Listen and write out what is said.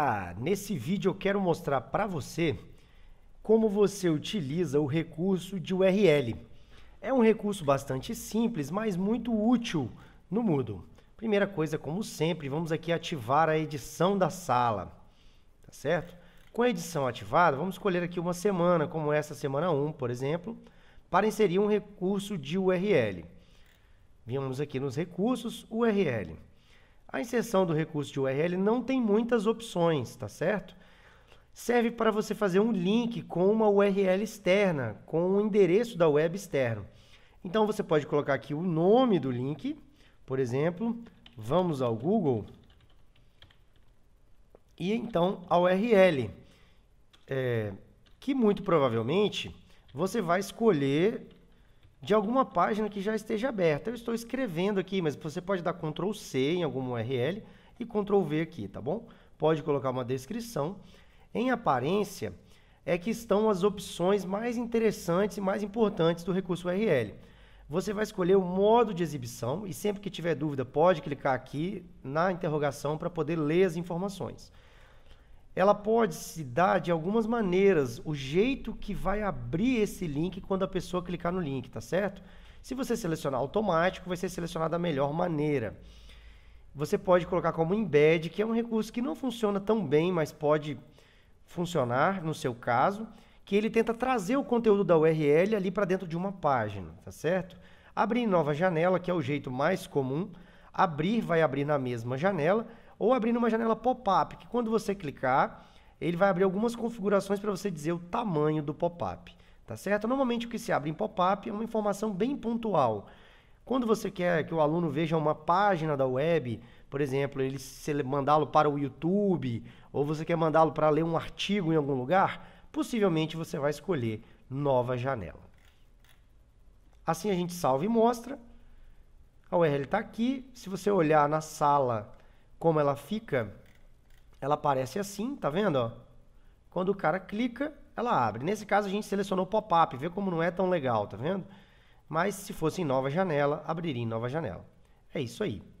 Ah, nesse vídeo eu quero mostrar para você como você utiliza o recurso de URL. É um recurso bastante simples, mas muito útil no Moodle. Primeira coisa, como sempre, vamos aqui ativar a edição da sala, tá certo? Com a edição ativada, vamos escolher aqui uma semana, como essa semana 1, por exemplo, para inserir um recurso de URL. Vimos aqui nos recursos, URL. A inserção do recurso de URL não tem muitas opções, tá certo? Serve para você fazer um link com uma URL externa, com o um endereço da web externo. Então você pode colocar aqui o nome do link, por exemplo, vamos ao Google e então a URL, é, que muito provavelmente você vai escolher de alguma página que já esteja aberta. Eu estou escrevendo aqui, mas você pode dar Ctrl C em alguma URL e Ctrl V aqui, tá bom? Pode colocar uma descrição. Em aparência, é que estão as opções mais interessantes e mais importantes do recurso URL. Você vai escolher o modo de exibição e sempre que tiver dúvida, pode clicar aqui na interrogação para poder ler as informações ela pode se dar de algumas maneiras. O jeito que vai abrir esse link é quando a pessoa clicar no link, tá certo? Se você selecionar automático, vai ser selecionada a melhor maneira. Você pode colocar como embed, que é um recurso que não funciona tão bem, mas pode funcionar no seu caso, que ele tenta trazer o conteúdo da URL ali para dentro de uma página, tá certo? Abrir nova janela, que é o jeito mais comum. Abrir vai abrir na mesma janela, ou abrindo uma janela pop-up, que quando você clicar, ele vai abrir algumas configurações para você dizer o tamanho do pop-up, tá certo? Normalmente o que se abre em pop-up é uma informação bem pontual. Quando você quer que o aluno veja uma página da web, por exemplo, ele mandá-lo para o YouTube, ou você quer mandá-lo para ler um artigo em algum lugar, possivelmente você vai escolher nova janela. Assim a gente salva e mostra. A URL está aqui. Se você olhar na sala como ela fica, ela aparece assim, tá vendo? Quando o cara clica, ela abre. Nesse caso, a gente selecionou pop-up, vê como não é tão legal, tá vendo? Mas se fosse em nova janela, abriria em nova janela. É isso aí.